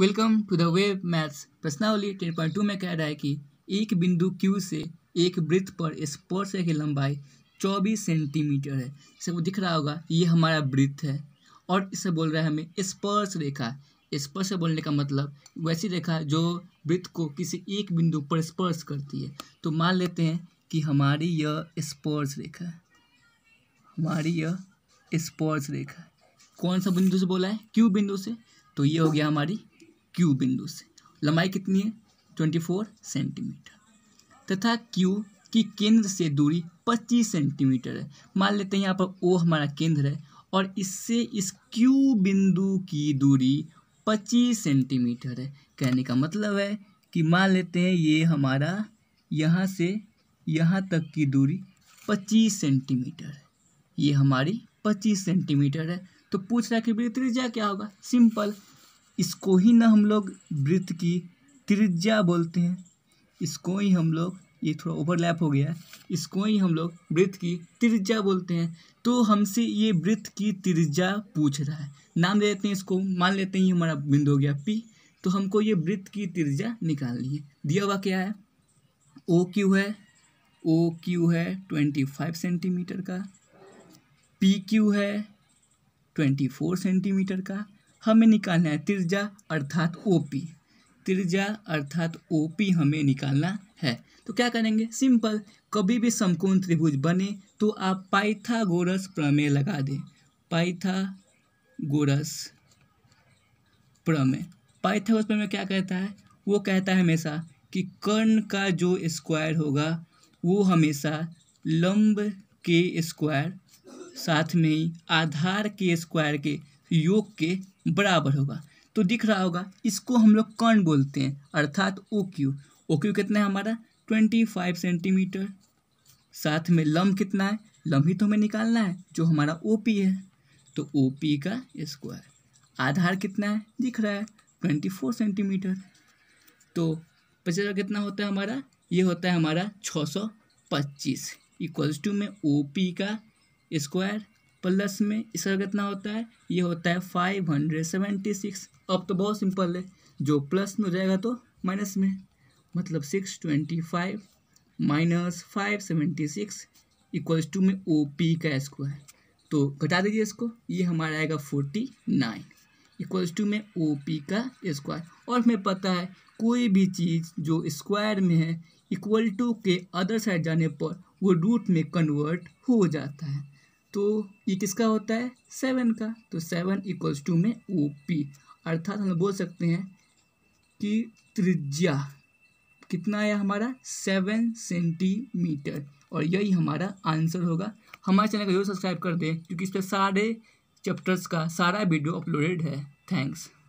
welcome to the way maths प्रश्नावली 10.2 में कह रहा है कि एक बिंदु क्यू से एक वृत्त पर स्पर्श की लंबाई 24 सेंटीमीटर है इसे वो दिख रहा होगा ये हमारा वृत्त है और इसे बोल रहा है हमें स्पर्श रेखा स्पर्श बोलने का मतलब वैसी रेखा जो वृत्त को किसी एक बिंदु पर स्पर्श करती है तो मान लेते हैं कि हमारी यह स्पर्श रेखा है हमारी यह स्पर्श रेखा कौन सा बिंदु से बोला है क्यू बिंदु से तो ये हो गया हमारी क्यू बिंदु से लंबाई कितनी है 24 सेंटीमीटर तथा क्यू की केंद्र से दूरी 25 सेंटीमीटर है मान लेते हैं यहाँ पर ओ हमारा केंद्र है और इससे इस क्यू बिंदु की दूरी 25 सेंटीमीटर है कहने का मतलब है कि मान लेते हैं ये हमारा यहाँ से यहाँ तक की दूरी 25 सेंटीमीटर है ये हमारी 25 सेंटीमीटर है तो पूछ रहा है कि वृत्त त्रिज्या क्या होगा सिंपल इसको ही ना हम लोग वृत्त की त्रिज्या बोलते हैं इसको ही हम लोग ये थोड़ा ओवरलैप हो गया है इसको ही हम लोग वृत्त की त्रिज्या बोलते हैं तो हमसे ये वृत्त की त्रिज्या पूछ रहा है नाम दे देते हैं इसको मान लेते हैं ये हमारा बिंदु हो गया पी तो हमको ये वृत्त की त्रिज्या निकालनी है दिया हुआ क्या है ओ क्यू है ओ क्यू है ट्वेंटी फाइव सेंटीमीटर का पी क्यू है ट्वेंटी फोर सेंटीमीटर का हमें निकालना है त्रिज्या अर्थात ओ पी त्रिज्या अर्थात ओ पी हमें निकालना है तो क्या करेंगे सिंपल कभी भी समकोण त्रिभुज बने तो आप पाइथागोरस प्रमेय लगा दें पाइथागोरस प्रमेय पाइथागोरस प्रमेय क्या कहता है वो कहता है हमेशा कि कर्ण का जो स्क्वायर होगा वो हमेशा लंब के स्क्वायर साथ में ही आधार के स्क्वायर के योग के बराबर होगा तो दिख रहा होगा इसको हम लोग कर्ण बोलते हैं अर्थात ओ क्यू ओ क्यू कितना है हमारा ट्वेंटी फाइव सेंटीमीटर साथ में लम कितना है लम ही तो हमें निकालना है जो हमारा ओ पी है तो ओ पी का स्क्वायर आधार कितना है दिख रहा है ट्वेंटी फोर सेंटीमीटर तो पचास कितना होता है हमारा ये होता है हमारा छः सौ पच्चीस इक्वल्स टू में ओ पी का स्क्वायर प्लस में इसका कितना होता है ये होता है फाइव हंड्रेड सेवेंटी सिक्स अब तो बहुत सिंपल है जो प्लस में हो जाएगा तो माइनस में मतलब six twenty five minus five seventy six equals to में ओ पी का स्क्वायर तो घटा दीजिए इसको ये हमारा आएगा फोर्टी नाइन इक्वल्स टू में ओ पी का स्क्वायर और हमें पता है कोई भी चीज़ जो स्क्वायर में है इक्वल टू के अदर साइड जाने पर वो रूट में कन्वर्ट हो जाता है तो ई किसका होता है सेवन का तो सेवन इक्वल्स टू में ओ पी अर्थात हम बोल सकते हैं कि त्रिज्या कितना आया हमारा सेवन सेंटीमीटर और यही हमारा आंसर होगा हमारे चैनल को जरूर सब्सक्राइब कर दें क्योंकि इस पर सारे चैप्टर्स का सारा वीडियो अपलोडेड है थैंक्स